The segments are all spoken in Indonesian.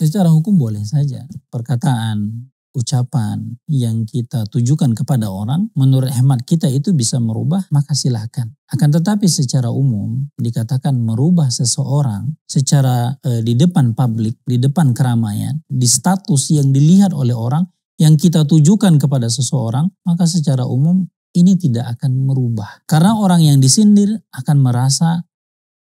Secara hukum boleh saja perkataan, ucapan yang kita tujukan kepada orang menurut hemat kita itu bisa merubah maka silahkan. Akan tetapi secara umum dikatakan merubah seseorang secara e, di depan publik, di depan keramaian, di status yang dilihat oleh orang yang kita tujukan kepada seseorang maka secara umum ini tidak akan merubah. Karena orang yang disindir akan merasa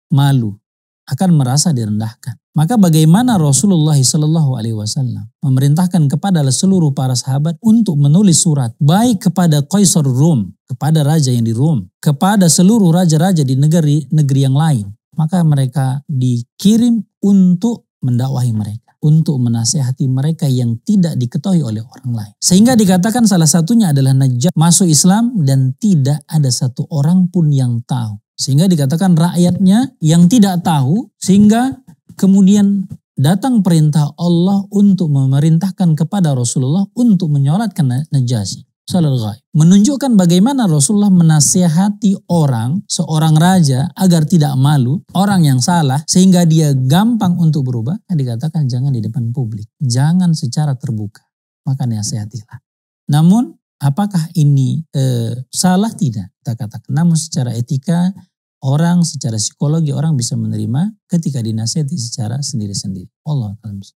malu, akan merasa direndahkan. Maka bagaimana Rasulullah Shallallahu Alaihi Wasallam memerintahkan kepada seluruh para sahabat untuk menulis surat baik kepada Kaisar Rom, kepada raja yang di Rom, kepada seluruh raja-raja di negeri negeri yang lain. Maka mereka dikirim untuk mendakwahi mereka, untuk menasehati mereka yang tidak diketahui oleh orang lain. Sehingga dikatakan salah satunya adalah najat masuk Islam dan tidak ada satu orang pun yang tahu. Sehingga dikatakan rakyatnya yang tidak tahu sehingga Kemudian datang perintah Allah untuk memerintahkan kepada Rasulullah untuk menyolatkan Najasyi. Menunjukkan bagaimana Rasulullah menasehati orang, seorang raja agar tidak malu, orang yang salah, sehingga dia gampang untuk berubah, kan dikatakan jangan di depan publik, jangan secara terbuka, maka nasihatilah. Namun apakah ini e, salah tidak? Kita katakan, namun secara etika orang secara psikologi orang bisa menerima ketika dinasihati secara sendiri-sendiri. Allah alam.